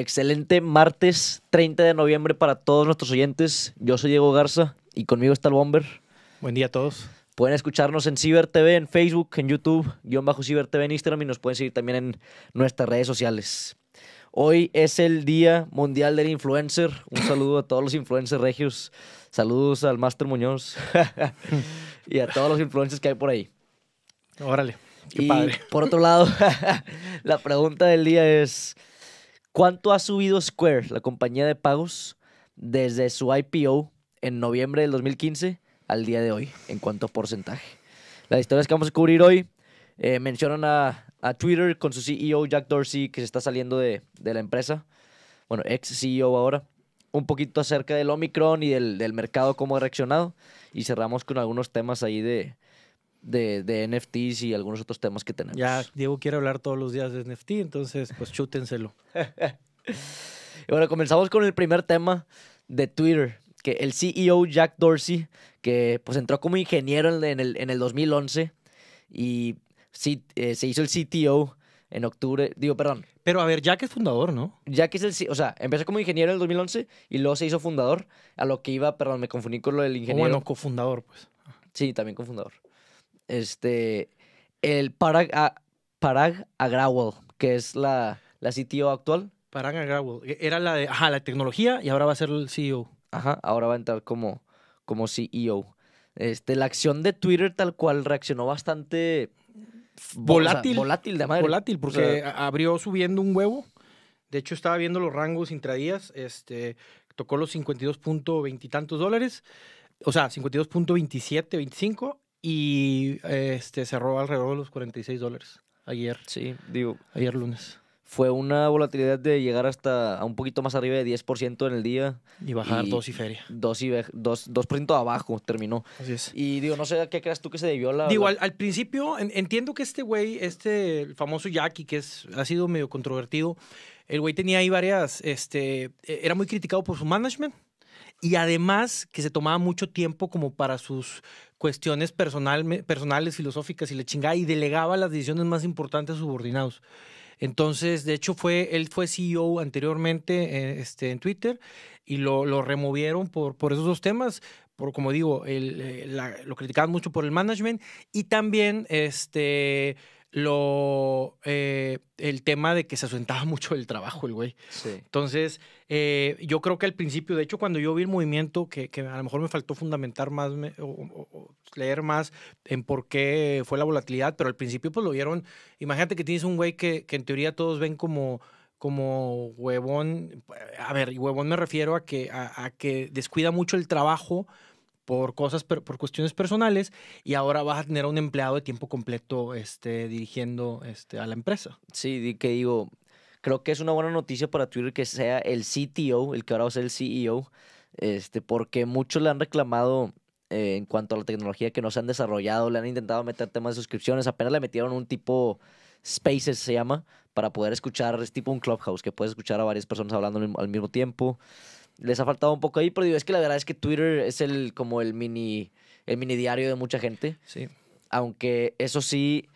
Excelente martes 30 de noviembre para todos nuestros oyentes. Yo soy Diego Garza y conmigo está el Bomber. Buen día a todos. Pueden escucharnos en Ciber TV, en Facebook, en YouTube, guión bajo Ciber TV en Instagram y nos pueden seguir también en nuestras redes sociales. Hoy es el Día Mundial del Influencer. Un saludo a todos los influencers regios. Saludos al Master Muñoz y a todos los influencers que hay por ahí. Órale, qué padre. Por otro lado, la pregunta del día es: ¿Cuánto ha subido Square, la compañía de pagos, desde su IPO en noviembre del 2015 al día de hoy, en cuanto porcentaje? Las historias que vamos a cubrir hoy eh, mencionan a, Twitter con su CEO Jack Dorsey, que se está saliendo de, la empresa, bueno, ex CEO ahora, un poquito acerca del Omicron y del, del mercado, cómo ha reaccionado, y cerramos con algunos temas ahí de, de, NFTs y algunos otros temas que tenemos. Ya, Diego quiere hablar todos los días de NFT, entonces pues chútenselo. bueno, comenzamos con el primer tema de Twitter, que el CEO Jack Dorsey, que pues entró como ingeniero en el, en el 2011 y eh, se hizo el CTO en octubre, digo, perdón. Pero a ver, Jack es fundador, ¿no? Jack es el, o sea, empezó como ingeniero en el 2011 y luego se hizo fundador, a lo que iba, perdón, me confundí con lo del oh, ingeniero. Bueno, cofundador, pues. Sí, también cofundador este, el ah, Parag, Agrawal, que es la, la CTO actual. Parag Agrawal, e, era la de, ajá, la tecnología y ahora va a ser el CEO. Ajá, ahora va a entrar como, como CEO. Este, la acción de Twitter tal cual reaccionó bastante volátil. volátil de madre. Volátil, porque abrió subiendo un huevo. De hecho, estaba viendo los rangos intradías. Este, tocó los 52.20 y tantos dólares. O sea, 52.27, 25 y este cerró alrededor de los 46 dólares ayer. Sí, digo. Ayer lunes. Fue una volatilidad de llegar hasta un poquito más arriba de 10% en el día. Y bajar 2 y, feria. 2 y 2, abajo terminó. Así es. Y digo, no sé qué creas tú que se debió la. Digo, Al, principio entiendo que este güey, este famoso Jackie, que es, ha sido medio controvertido, el güey tenía ahí varias. este e, Era muy criticado por su management y además que se tomaba mucho tiempo como para sus cuestiones personal, personales, filosóficas y le chingaba y delegaba las decisiones más importantes a subordinados. Entonces, de hecho, fue, él fue CEO anteriormente eh, este, en Twitter y lo, lo removieron por, por esos dos temas. Por, como digo, eh, lo criticaban mucho por el management y también este, lo eh, el tema de que se asentaba mucho el trabajo el güey. Entonces, eh, yo creo que al principio, de hecho, cuando yo vi el movimiento, que, que a lo mejor me faltó fundamentar más o, leer más en por qué fue la volatilidad, pero al principio pues lo vieron, imagínate que tienes un güey que, en teoría todos ven como como huevón, a ver, y huevón me refiero a que, a que descuida mucho el trabajo, por cosas, por cuestiones personales, y ahora vas a tener a un empleado de tiempo completo este, dirigiendo este, a la empresa. Sí, que digo, creo que es una buena noticia para Twitter que sea el CTO, el que ahora va a ser el CEO, este, porque muchos le han reclamado eh, en cuanto a la tecnología que no se han desarrollado, le han intentado meter temas de suscripciones, apenas le metieron un tipo Spaces se llama, para poder escuchar, es tipo un clubhouse, que puedes escuchar a varias personas hablando al mismo tiempo les ha faltado un poco ahí, pero digo, es que la verdad es que Twitter es el como el mini, el mini diario de mucha gente. Sí. Aunque eso sí,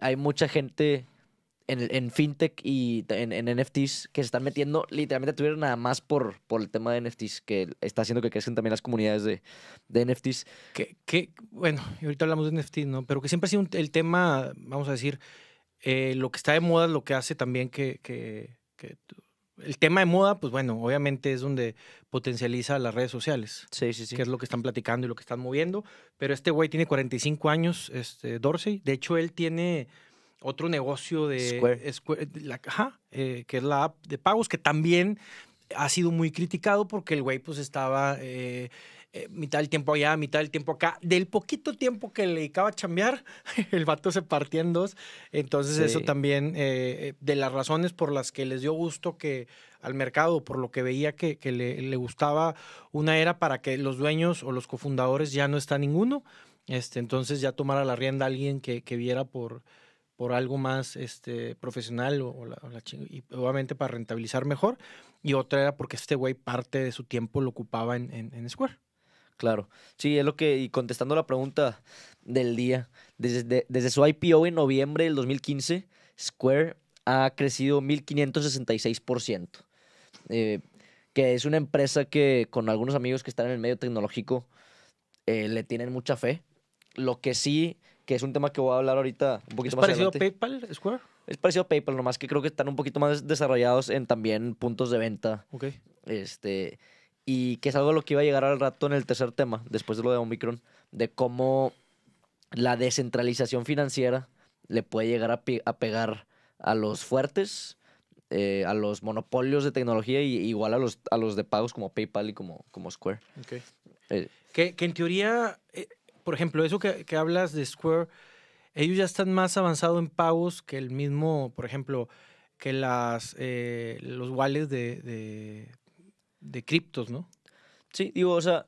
hay mucha gente en, fintech y en, NFTs que se están metiendo literalmente a Twitter nada más por, por el tema de NFTs, que está haciendo que crezcan también las comunidades de, NFTs. Que, que, bueno, ahorita hablamos de NFTs, ¿no? Pero que siempre ha sido el tema, vamos a decir, eh, lo que está de moda, lo que hace también que, que el tema de moda, pues bueno, obviamente es donde potencializa las redes sociales. Sí, sí, Que es lo que están platicando y lo que están moviendo. Pero este güey tiene 45 años, este, Dorsey. De hecho, él tiene otro negocio de la, ajá, eh, que es la app de pagos, que también ha sido muy criticado porque el güey pues estaba eh, eh, mitad del tiempo allá, mitad del tiempo acá. Del poquito tiempo que le dedicaba a chambear, el vato se partía en dos. Entonces, eso también, eh, eh, de las razones por las que les dio gusto que al mercado, por lo que veía que, le, gustaba una era para que los dueños o los cofundadores ya no está ninguno. Este, entonces ya tomara la rienda alguien que, que viera por, por algo más este, profesional o, y obviamente para rentabilizar mejor. Y otra era porque este güey parte de su tiempo lo ocupaba en Square. Claro, sí, es lo que, y contestando la pregunta del día, desde, su IPO en noviembre del 2015, Square ha crecido 1566%, eh, que es una empresa que con algunos amigos que están en el medio tecnológico eh, le tienen mucha fe. Lo que sí, que es un tema que voy a hablar ahorita un poquito ¿Es parecido a PayPal, Square? Es parecido a PayPal, nomás que creo que están un poquito más desarrollados en también puntos de venta. Ok. Este, y que es algo a lo que iba a llegar al rato en el tercer tema, después de lo de Omicron, de cómo la descentralización financiera le puede llegar a, pegar a los fuertes, eh, a los monopolios de tecnología y igual a los, a los de pagos como PayPal y como, como Square. Eh, que, en teoría, eh, por ejemplo, eso que, que, hablas de Square, ellos ya están más avanzados en pagos que el mismo, por ejemplo, que las, los wallets de de criptos, ¿no? Sí, digo, o sea,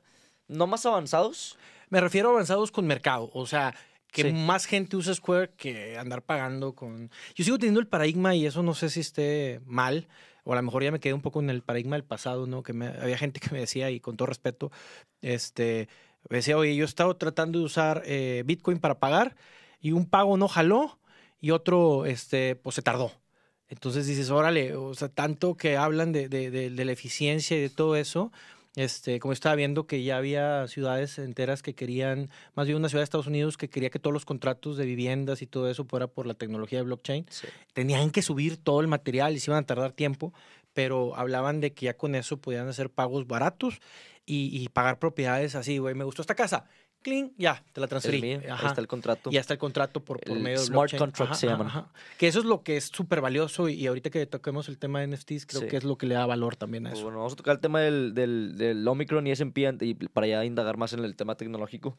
no más avanzados. Me refiero a avanzados con mercado, o sea, que más gente usa Square que andar pagando con... Yo sigo teniendo el paradigma y eso no sé si esté mal, o a lo mejor ya me quedé un poco en el paradigma del pasado, ¿no? Que me... había gente que me decía, y con todo respeto, este, me decía, oye, yo he estado tratando de usar eh, Bitcoin para pagar y un pago no jaló y otro, este, pues se tardó. Entonces dices, órale, o sea, tanto que hablan de, de, de, la eficiencia y de todo eso, este, como estaba viendo que ya había ciudades enteras que querían, más bien una ciudad de Estados Unidos que quería que todos los contratos de viviendas y todo eso fuera por la tecnología de blockchain. Tenían que subir todo el material y se iban a tardar tiempo, pero hablaban de que ya con eso podían hacer pagos baratos y, y pagar propiedades así, güey, me gustó esta casa. Clink, ya, te la transferí. Es está el contrato. Ya está el contrato por, por medio de Smart contract se llaman. Que eso es lo que es súper valioso y ahorita que toquemos el tema de NFTs, creo que es lo que le da valor también a pues eso. Bueno, vamos a tocar el tema del, del, del Omicron y S&P y para ya indagar más en el tema tecnológico.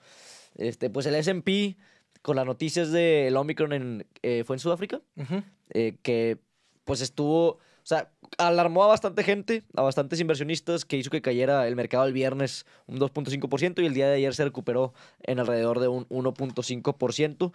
Este, pues el S&P con las noticias del Omicron eh, fue en Sudáfrica, eh, que pues estuvo, o sea, alarmó a bastante gente, a bastantes inversionistas, que hizo que cayera el mercado el viernes un 2.5% y el día de ayer se recuperó en alrededor de un 1.5%.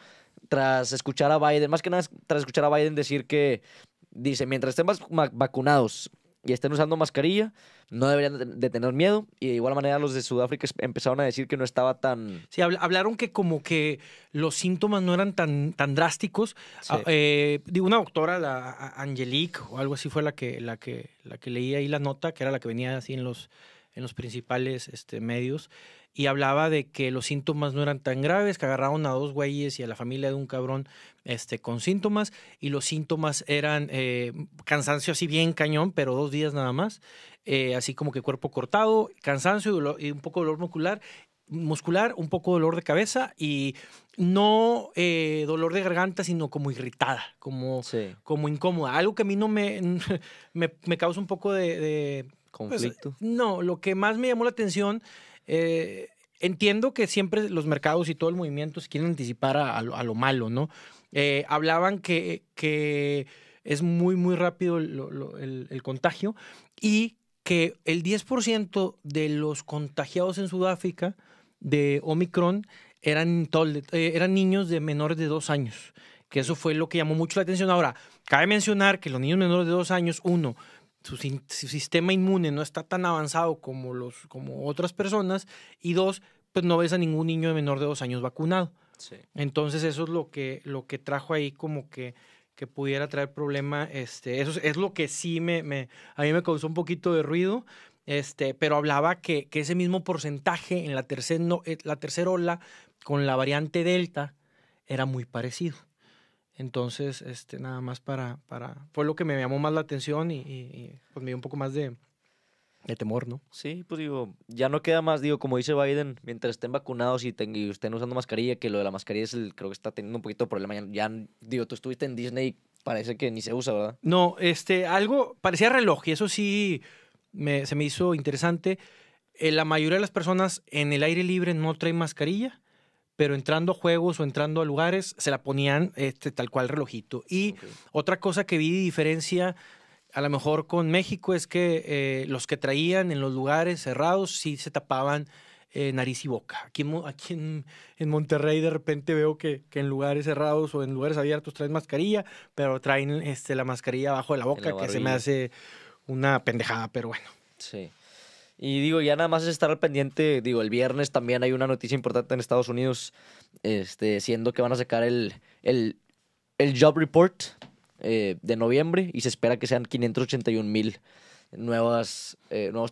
Tras escuchar a Biden, más que nada tras escuchar a Biden decir que, dice, mientras estemos vacunados, y estén usando mascarilla, no deberían de tener miedo. Y de igual manera los de Sudáfrica empezaron a decir que no estaba tan... Sí, hablaron que como que los síntomas no eran tan, tan drásticos. Ah, eh, digo, una doctora, la Angelique, o algo así fue la que, la, que, la que leía ahí la nota, que era la que venía así en los en los principales este, medios y hablaba de que los síntomas no eran tan graves, que agarraron a dos güeyes y a la familia de un cabrón este, con síntomas, y los síntomas eran eh, cansancio así bien cañón, pero dos días nada más, eh, así como que cuerpo cortado, cansancio y, un poco dolor muscular, muscular, un poco dolor de cabeza y no eh, dolor de garganta, sino como irritada, como, como incómoda. Algo que a mí no me, me, me causa un poco de pues, conflicto. no, lo que más me llamó la atención, eh, entiendo que siempre los mercados y todo el movimiento se quieren anticipar a, lo, malo, ¿no? Eh, hablaban que, es muy, muy rápido el, contagio y que el 10% de los contagiados en Sudáfrica de Omicron eran, eh, eran niños de menores de dos años, que eso fue lo que llamó mucho la atención. Ahora, cabe mencionar que los niños menores de dos años, uno, su, sistema inmune no está tan avanzado como, los, como otras personas. Y dos, pues no ves a ningún niño de menor de dos años vacunado. Entonces eso es lo que, lo que trajo ahí como que, que pudiera traer problema. Este, eso es, lo que sí me, me, a mí me causó un poquito de ruido. Este, pero hablaba que, ese mismo porcentaje en la, no, eh, la tercera ola con la variante Delta era muy parecido. Entonces, este, nada más para, para, fue lo que me llamó más la atención y, y, pues me dio un poco más de, de temor, ¿no? Sí, pues digo, ya no queda más, digo, como dice Biden, mientras estén vacunados y, estén usando mascarilla, que lo de la mascarilla es el, creo que está teniendo un poquito de problema. Ya, digo, tú estuviste en Disney y parece que ni se usa, ¿verdad? No, este, algo, parecía reloj y eso sí me, se me hizo interesante. Eh, la mayoría de las personas en el aire libre no traen mascarilla pero entrando a juegos o entrando a lugares se la ponían este, tal cual relojito. Y otra cosa que vi diferencia a lo mejor con México es que eh, los que traían en los lugares cerrados sí se tapaban eh, nariz y boca. Aquí, aquí en, Monterrey de repente veo que, en lugares cerrados o en lugares abiertos traen mascarilla, pero traen este, la mascarilla abajo de la boca, que se me hace una pendejada, pero bueno. Sí. Y digo, ya nada más es estar al pendiente. Digo, el viernes también hay una noticia importante en Estados Unidos, este, siendo que van a sacar el, el, el Job Report eh, de noviembre y se espera que sean 581 mil eh, nuevos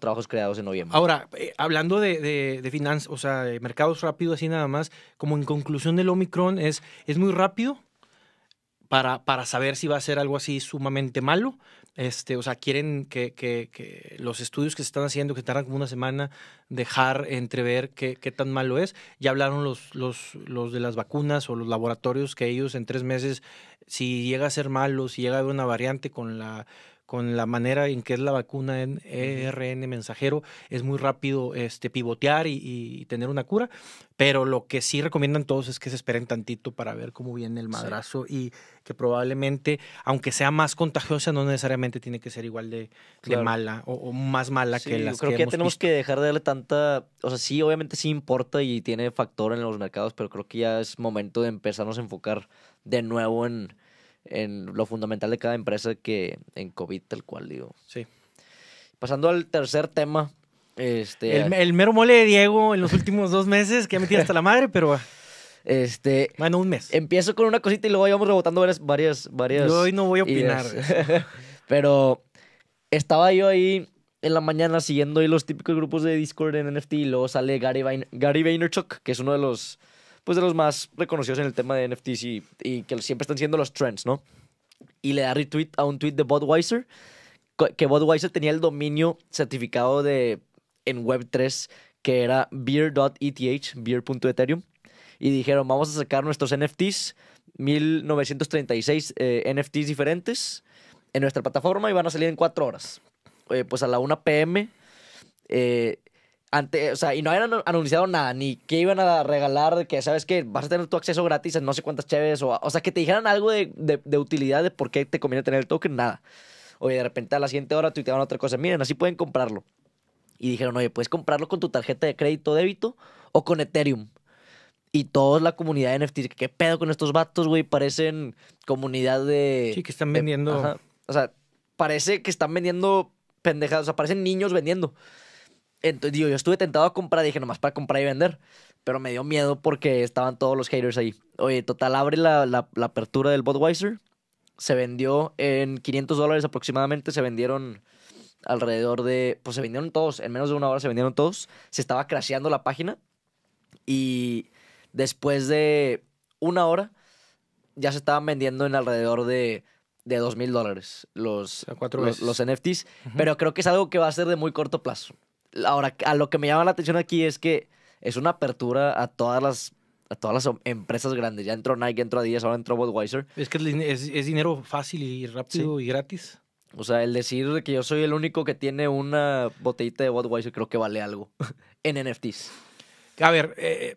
trabajos creados en noviembre. Ahora, eh, hablando de, de, o sea, mercados rápidos así nada más, como en conclusión del Omicron, es, es muy rápido para, para saber si va a ser algo así sumamente malo, este, o sea, quieren que, que, los estudios que se están haciendo, que tardan como una semana, dejar entrever qué, qué tan malo es. Ya hablaron los, los, los de las vacunas o los laboratorios que ellos en tres meses, si llega a ser malo, si llega a haber una variante con la con la manera en que es la vacuna en ERN mensajero, es muy rápido este, pivotear y, tener una cura, pero lo que sí recomiendan todos es que se esperen tantito para ver cómo viene el madrazo y que probablemente, aunque sea más contagiosa, no necesariamente tiene que ser igual de, mala o, más mala que la yo creo que, ya tenemos que dejar de darle tanta, o sea, sí, obviamente sí importa y tiene factor en los mercados, pero creo que ya es momento de empezarnos a enfocar de nuevo en en lo fundamental de cada empresa que en COVID, tal cual, digo. Sí. Pasando al tercer tema. Este, el, mero mole de Diego en los últimos dos meses, que ha metido hasta la madre, pero... Este, bueno, un mes. Empiezo con una cosita y luego vamos rebotando varias, varias, varias. Yo hoy no voy a opinar. Pero estaba yo ahí en la mañana siguiendo ahí los típicos grupos de Discord en NFT y luego sale Gary, Gary Vaynerchuk, que es uno de los pues de los más reconocidos en el tema de NFTs y, que siempre están siendo los trends, ¿no? Y le da retweet a un tweet de Budweiser, que Budweiser tenía el dominio certificado de en Web3 que era beer.eth, beer.ethereum, y dijeron, vamos a sacar nuestros NFTs, 1936 NFTs diferentes en nuestra plataforma y van a salir en cuatro horas. Eh, pues a la 1 pm eh, ante, o sea, y no habían anunciado nada, ni que iban a regalar, que sabes que vas a tener tu acceso gratis en no sé cuántas chaves, o, sea, que te dijeran algo de, de, utilidad de por qué te conviene tener el token, nada. Oye, de repente a la siguiente hora tuiteaban otra cosa, miren, así pueden comprarlo. Y dijeron, oye, puedes comprarlo con tu tarjeta de crédito débito o con Ethereum. Y toda la comunidad de NFTs, ¿qué pedo con estos vatos, güey? Parecen comunidad de... Sí, que están vendiendo... o sea, parece que están vendiendo pendejadas, o sea, parecen niños vendiendo. Entonces, yo estuve tentado a comprar, dije nomás para comprar y vender, pero me dio miedo porque estaban todos los haters ahí. Oye, total, abre la, apertura del Budweiser, se vendió en 500 dólares aproximadamente, se vendieron alrededor de, pues se vendieron todos, en menos de una hora se vendieron todos, se estaba crasheando la página y después de una hora ya se estaban vendiendo en alrededor de de dos mil dólares los, NFTs, pero creo que es algo que va a ser de muy corto plazo. Ahora, a lo que me llama la atención aquí es que es una apertura a todas las a todas las empresas grandes. Ya entró Nike, entró Adidas, ahora entró Budweiser. Es que es, dinero fácil y rápido y gratis. O sea, el decir que yo soy el único que tiene una botellita de Budweiser creo que vale algo en NFTs. A ver, eh,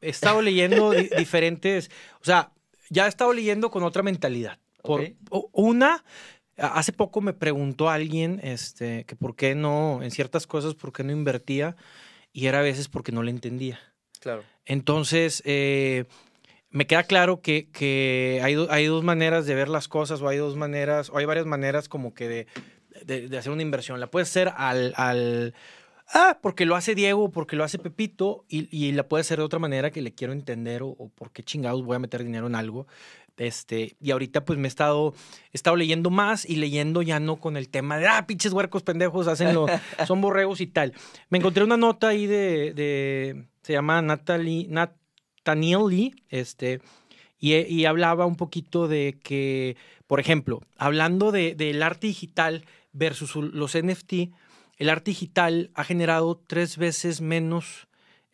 he estado leyendo diferentes, o sea, ya he estado leyendo con otra mentalidad. Por, Una, Hace poco me preguntó alguien este, que por qué no, en ciertas cosas, por qué no invertía y era a veces porque no le entendía. Claro. Entonces, eh, me queda claro que, hay, dos maneras de ver las cosas o hay dos maneras, o hay varias maneras como que de, hacer una inversión. La puede ser al, al ah, porque lo hace Diego, porque lo hace Pepito, y, la puede hacer de otra manera que le quiero entender o, o por qué chingados voy a meter dinero en algo. Este, y ahorita pues me he estado, estado leyendo más y leyendo ya no con el tema de, ah, pinches huercos pendejos, hacenlo, son borregos y tal. Me encontré una nota ahí de, se llama Natalie, Nathaniel Lee, este, y, hablaba un poquito de que, por ejemplo, hablando del arte digital versus los NFT, el arte digital ha generado tres veces menos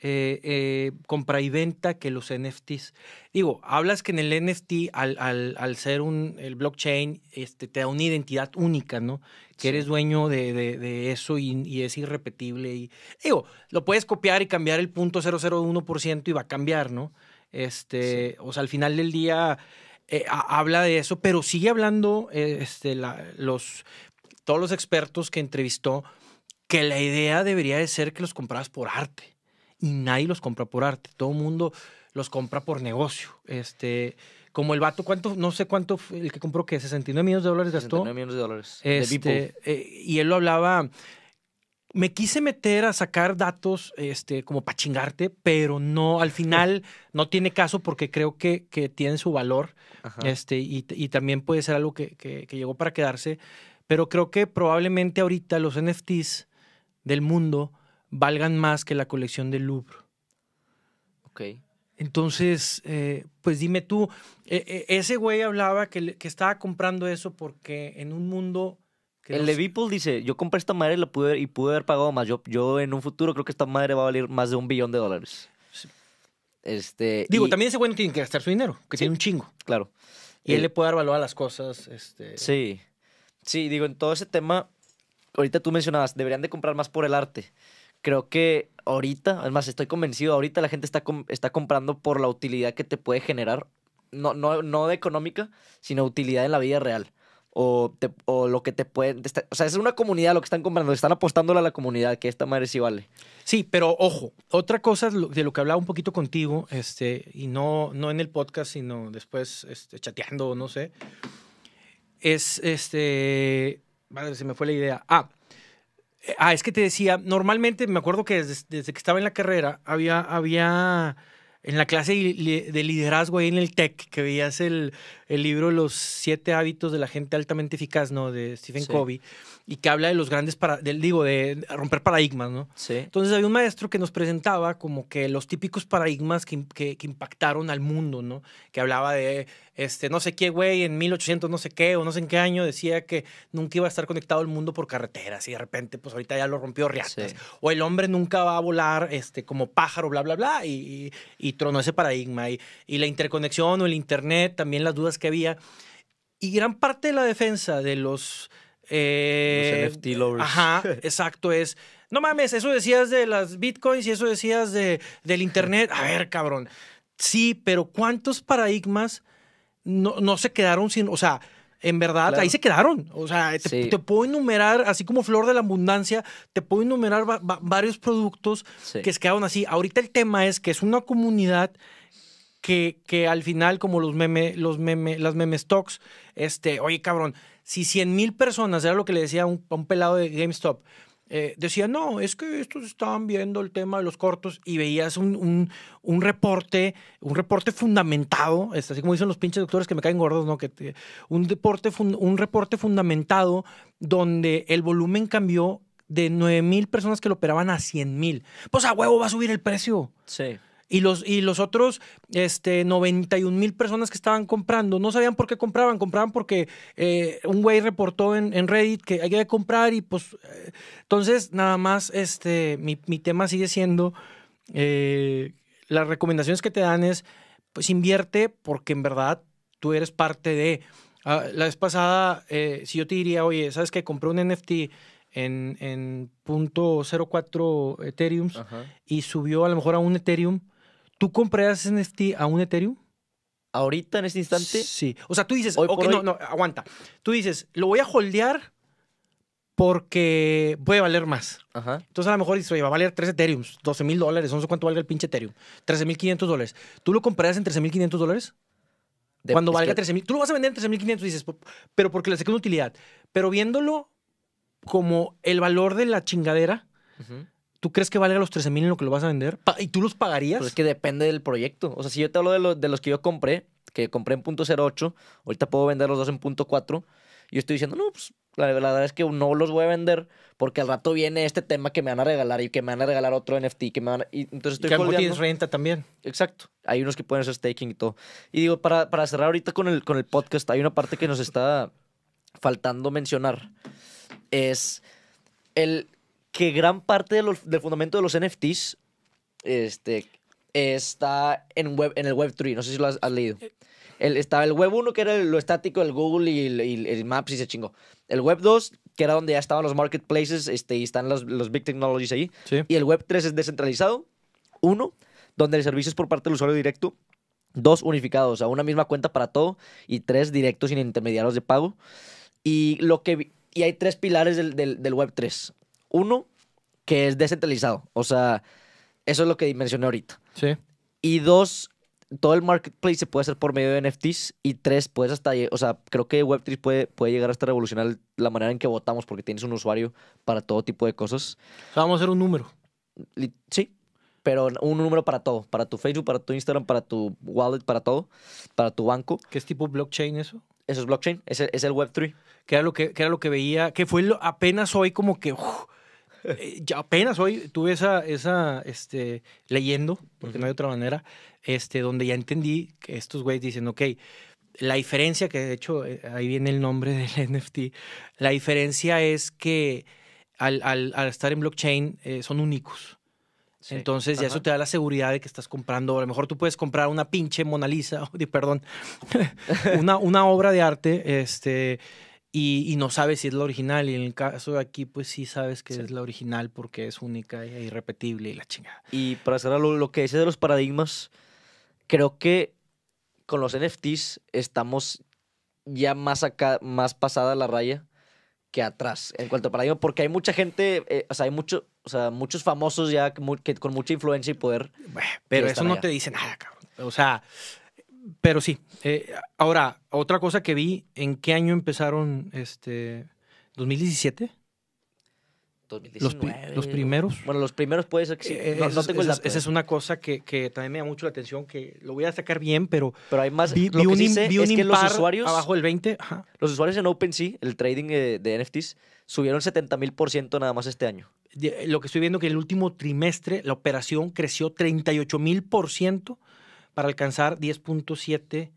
eh, eh, compra y venta que los NFTs. Digo, hablas que en el NFT, al, ser un, el blockchain, este, te da una identidad única, ¿no? Que eres dueño de, eso y, es irrepetible. Y, digo, lo puedes copiar y cambiar el punto 001% y va a cambiar, ¿no? Este, O sea, al final del día eh, habla de eso, pero sigue hablando este, los, todos los expertos que entrevistó que la idea debería de ser que los compras por arte y nadie los compra por arte. Todo el mundo los compra por negocio. Este, como el vato, ¿cuánto? No sé cuánto, el que compró, que 69 millones de dólares gastó. 69 millones de dólares. Este, eh, y él lo hablaba. Me quise meter a sacar datos este, como para chingarte, pero no, al final no tiene caso porque creo que, que tiene su valor este, y, y, también puede ser algo que, que, que llegó para quedarse. Pero creo que probablemente ahorita los NFTs del mundo valgan más que la colección del Louvre. Ok. Entonces, eh, pues dime tú, e, e, ese güey hablaba que, que, estaba comprando eso porque en un mundo... Que el de dice, yo compré esta madre y la pude, y pude haber pagado más. Yo, yo en un futuro creo que esta madre va a valer más de un billón de dólares. Este, Digo, también ese güey tiene que gastar su dinero, que tiene un chingo. Claro. Y, él le puede dar valor a las cosas. Este... Sí. Sí, digo, en todo ese tema, ahorita tú mencionabas, deberían de comprar más por el arte creo que ahorita, además estoy convencido, ahorita la gente está, está comprando por la utilidad que te puede generar, no, no, no de económica, sino utilidad en la vida real. O, o, lo que te puede... o sea, es una comunidad lo que están comprando, están apostándole a la comunidad, que esta madre sí vale. Sí, pero ojo, otra cosa de lo que hablaba un poquito contigo, este, y no, no en el podcast, sino después este, chateando, no sé, es, este, madre, se me fue la idea. Ah, eh, ah, es que te decía, normalmente me acuerdo que desde, que estaba en la carrera había, había en la clase de liderazgo ahí en el TEC, que veías el, el libro Los siete hábitos de la gente altamente eficaz, ¿no? De Stephen Covey y que habla de los grandes, para, digo, de romper paradigmas, ¿no? Sí. Entonces había un maestro que nos presentaba como que los típicos paradigmas que, que, impactaron al mundo, ¿no? Que hablaba de, este, no sé qué, güey, en 1800 no sé qué o no sé en qué año decía que nunca iba a estar conectado al mundo por carreteras y de repente, pues ahorita ya lo rompió Riatas. O el hombre nunca va a volar este, como pájaro, bla, bla, bla, y, y, tronó ese paradigma. Y, y la interconexión o el internet, también las dudas que había. Y gran parte de la defensa de los los eh, NFT lovers. Ajá, exacto, es. No mames, eso decías de las bitcoins y eso decías de, del internet. A ver, cabrón. Sí, pero ¿cuántos paradigmas no, se quedaron sin. O sea, en verdad, ahí se quedaron. O sea, te, puedo enumerar, así como Flor de la Abundancia, te puedo enumerar varios productos que se quedaron así. Ahorita el tema es que es una comunidad que, que al final, como los meme, los meme, las memes stocks, este, oye, cabrón, si 100 mil personas, era lo que le decía un, pelado de GameStop, eh, decía, no, es que estos estaban viendo el tema de los cortos y veías un, un, un reporte, un reporte fundamentado, este, así como dicen los pinches doctores que me caen gordos, ¿no? Que un, deporte, un reporte fundamentado donde el volumen cambió de 9 mil personas que lo operaban a 100 mil. Pues a huevo va a subir el precio. Sí. Y los, y los otros este, 91 mil personas que estaban comprando no sabían por qué compraban. Compraban porque eh, un güey reportó en, en, Reddit que había que comprar y pues... Eh, entonces, nada más, este, mi, mi tema sigue siendo... Eh, las recomendaciones que te dan es, pues invierte porque en verdad tú eres parte de... Ah, la vez pasada, eh, si yo te diría, oye, ¿sabes que compré un NFT en, en .04 Ethereum y subió a lo mejor a un Ethereum? ¿Tú comprarías este a un Ethereum? ¿Ahorita en este instante? Sí. O sea, tú dices, no, no, aguanta. Tú dices, lo voy a holdear porque puede valer más. Ajá. Entonces a lo mejor dices, oye, va a valer 3 Ethereums, 12 mil dólares, no sé cuánto valga el pinche Ethereum, 13 mil 500 dólares. ¿Tú lo comprarías en 13 mil 500 dólares? Cuando valga 13 mil. Tú lo vas a vender en 13 mil 500, dices, pero porque le saqué una utilidad. Pero viéndolo como el valor de la chingadera, ¿Tú crees que valga los $13,000 en lo que lo vas a vender? ¿Y tú los pagarías? Pues es que depende del proyecto. O sea, si yo te hablo de, de los que yo compré, que compré en .08, ahorita puedo vender los dos en .4, yo estoy diciendo, no, pues la, verdad es que no los voy a vender porque al rato viene este tema que me van a regalar y que me van a regalar otro NFT, que me van Y entonces estoy renta también. Exacto. Hay unos que pueden hacer staking y todo. Y digo, para, cerrar ahorita con el, con el podcast, hay una parte que nos está faltando mencionar. Es el que gran parte del fundamento de los NFTs este, está en, web, en el Web3. No sé si lo has, leído. Eh. El, estaba el Web 1, que era lo estático, el Google y el, Maps y se chingó. El Web 2, que era donde ya estaban los marketplaces este, y están los, big technologies ahí. Y el Web 3 es descentralizado. Uno, donde el servicio es por parte del usuario directo. Dos, unificados, o sea, una misma cuenta para todo. Y tres, directos sin intermediarios de pago. Y lo que... hay tres pilares del, del Web 3. Uno, que es descentralizado. O sea, eso es lo que mencioné ahorita. Sí. Y dos, todo el marketplace se puede hacer por medio de NFTs. Y tres, puedes hasta. O sea, creo que Web3 puede, puede llegar hasta revolucionar la manera en que votamos porque tienes un usuario para todo tipo de cosas. vamos a hacer un número. Sí, pero un número para todo: para tu Facebook, para tu Instagram, para tu wallet, para todo, para tu banco. ¿Qué es tipo blockchain eso? Eso es blockchain, es el, es el Web3. Que era lo que, era lo que veía, que fue lo, apenas hoy como que. Eh, ya apenas hoy tuve esa, esa, este, leyendo, porque no hay otra manera, este, donde ya entendí que estos güeyes dicen, ok, la diferencia, que de hecho eh, ahí viene el nombre del NFT, la diferencia es que al, al, estar en blockchain eh, son únicos. Entonces ya eso te da la seguridad de que estás comprando. A lo mejor tú puedes comprar una pinche Mona Lisa, perdón, una, una obra de arte, este, y, no sabes si es la original. Y en el caso de aquí, pues sí sabes que es la original porque es única e irrepetible y la chingada. Y para hacer lo, que dices de los paradigmas, creo que con los NFTs estamos ya más acá, más pasada la raya que atrás en cuanto a paradigma, porque hay mucha gente, eh, o sea, hay mucho, o sea, muchos famosos ya con mucha influencia y poder. pero eso no te dice nada, cabrón. O sea, pero sí. Eh, ahora, otra cosa que vi, ¿en qué año empezaron este 2017? 2019. Los, los primeros. Bueno, los primeros puede ser que sí. Eh, esa, es una cosa que, también me da mucho la atención, que lo voy a sacar bien, pero. Pero hay más. Vi, un, vi Abajo del 20. Los usuarios en OpenSea, el trading eh, de, NFTs, subieron 70 mil por ciento nada más este año. lo que estoy viendo que en el último trimestre la operación creció 38 mil por ciento para alcanzar 10.7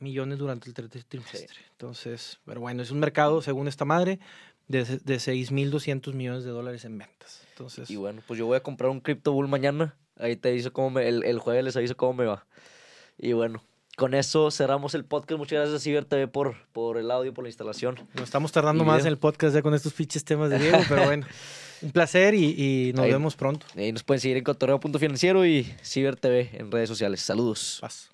millones durante el tercer trimestre. Entonces, pero bueno, es un mercado, según esta madre, de, de 6.200 millones de dólares en ventas. Entonces, y bueno, pues yo voy a comprar un Crypto Bull mañana. Ahí te aviso cómo me, el, el jueves les aviso cómo me va. Y bueno, con eso cerramos el podcast. Muchas gracias a Ciber TV por, por el audio, por la instalación. Nos estamos tardando más en el podcast ya con estos fiches temas de Diego, pero bueno. Un placer y, nos vemos pronto. Y nos pueden seguir en cotorreo.financiero y Ciber TV en redes sociales. Saludos. Paz.